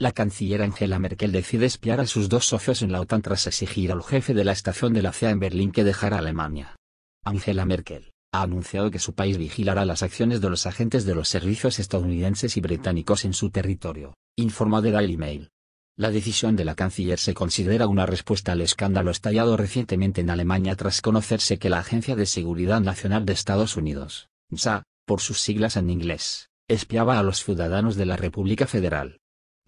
la canciller Angela Merkel decide espiar a sus dos socios en la OTAN tras exigir al jefe de la estación de la CIA en Berlín que dejara Alemania. Angela Merkel ha anunciado que su país vigilará las acciones de los agentes de los servicios estadounidenses y británicos en su territorio, informó The Daily Mail. La decisión de la canciller se considera una respuesta al escándalo estallado recientemente en Alemania tras conocerse que la Agencia de Seguridad Nacional de Estados Unidos, NSA, por sus siglas en inglés, espiaba a los ciudadanos de la República Federal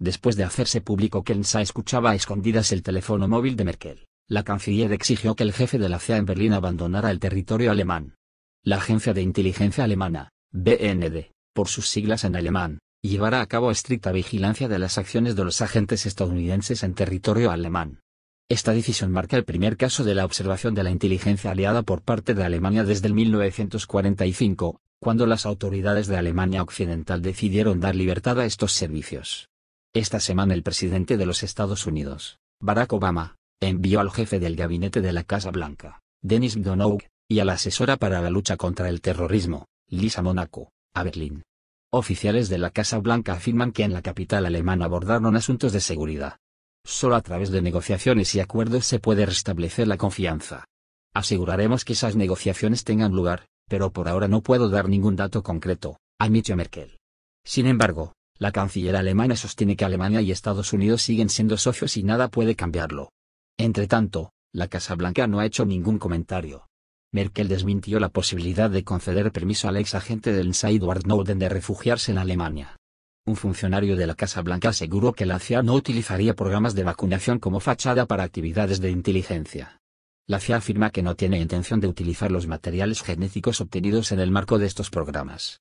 Después de hacerse público que NSA escuchaba a escondidas el teléfono móvil de Merkel, la canciller exigió que el jefe de la CIA en Berlín abandonara el territorio alemán. La agencia de inteligencia alemana, BND, por sus siglas en alemán, llevará a cabo estricta vigilancia de las acciones de los agentes estadounidenses en territorio alemán. Esta decisión marca el primer caso de la observación de la inteligencia aliada por parte de Alemania desde 1945, cuando las autoridades de Alemania Occidental decidieron dar libertad a estos servicios. Esta semana el presidente de los Estados Unidos, Barack Obama, envió al jefe del gabinete de la Casa Blanca, Denis McDonough, y a la asesora para la lucha contra el terrorismo, Lisa Monaco, a Berlín. Oficiales de la Casa Blanca afirman que en la capital alemana abordaron asuntos de seguridad. Solo a través de negociaciones y acuerdos se puede restablecer la confianza. Aseguraremos que esas negociaciones tengan lugar, pero por ahora no puedo dar ningún dato concreto, admitió Merkel. Sin embargo, la canciller alemana sostiene que Alemania y Estados Unidos siguen siendo socios y nada puede cambiarlo. Entre tanto, la Casa Blanca no ha hecho ningún comentario. Merkel desmintió la posibilidad de conceder permiso al ex agente del NSA Edward Snowden de refugiarse en Alemania. Un funcionario de la Casa Blanca aseguró que la CIA no utilizaría programas de vacunación como fachada para actividades de inteligencia. La CIA afirma que no tiene intención de utilizar los materiales genéticos obtenidos en el marco de estos programas.